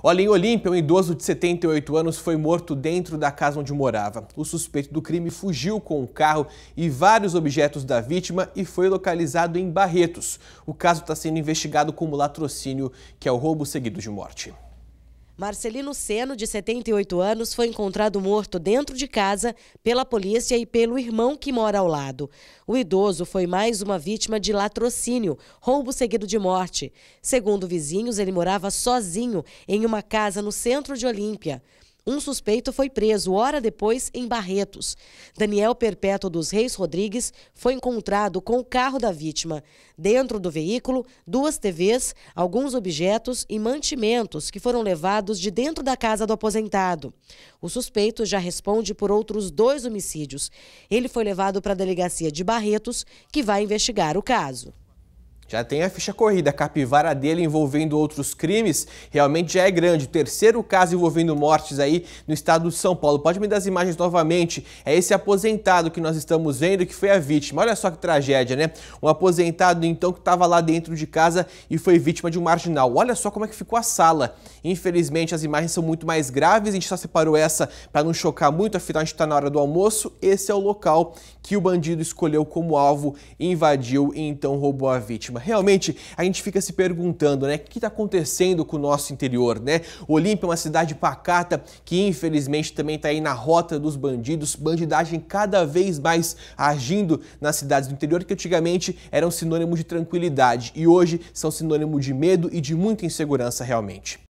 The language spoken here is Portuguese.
Olha, em Olímpia, um idoso de 78 anos foi morto dentro da casa onde morava. O suspeito do crime fugiu com o um carro e vários objetos da vítima e foi localizado em Barretos. O caso está sendo investigado como latrocínio, que é o roubo seguido de morte. Marcelino Seno, de 78 anos, foi encontrado morto dentro de casa pela polícia e pelo irmão que mora ao lado. O idoso foi mais uma vítima de latrocínio, roubo seguido de morte. Segundo vizinhos, ele morava sozinho em uma casa no centro de Olímpia. Um suspeito foi preso hora depois em Barretos. Daniel Perpétuo dos Reis Rodrigues foi encontrado com o carro da vítima. Dentro do veículo, duas TVs, alguns objetos e mantimentos que foram levados de dentro da casa do aposentado. O suspeito já responde por outros dois homicídios. Ele foi levado para a delegacia de Barretos, que vai investigar o caso. Já tem a ficha corrida. A capivara dele envolvendo outros crimes realmente já é grande. terceiro caso envolvendo mortes aí no estado de São Paulo. Pode me dar as imagens novamente. É esse aposentado que nós estamos vendo que foi a vítima. Olha só que tragédia, né? Um aposentado então que estava lá dentro de casa e foi vítima de um marginal. Olha só como é que ficou a sala. Infelizmente as imagens são muito mais graves. A gente só separou essa para não chocar muito. Afinal, a gente está na hora do almoço. Esse é o local que o bandido escolheu como alvo, invadiu e então roubou a vítima. Realmente, a gente fica se perguntando, né, o que está acontecendo com o nosso interior, né? Olímpia é uma cidade pacata que infelizmente também está aí na rota dos bandidos, bandidagem cada vez mais agindo nas cidades do interior que antigamente eram sinônimo de tranquilidade e hoje são sinônimo de medo e de muita insegurança realmente.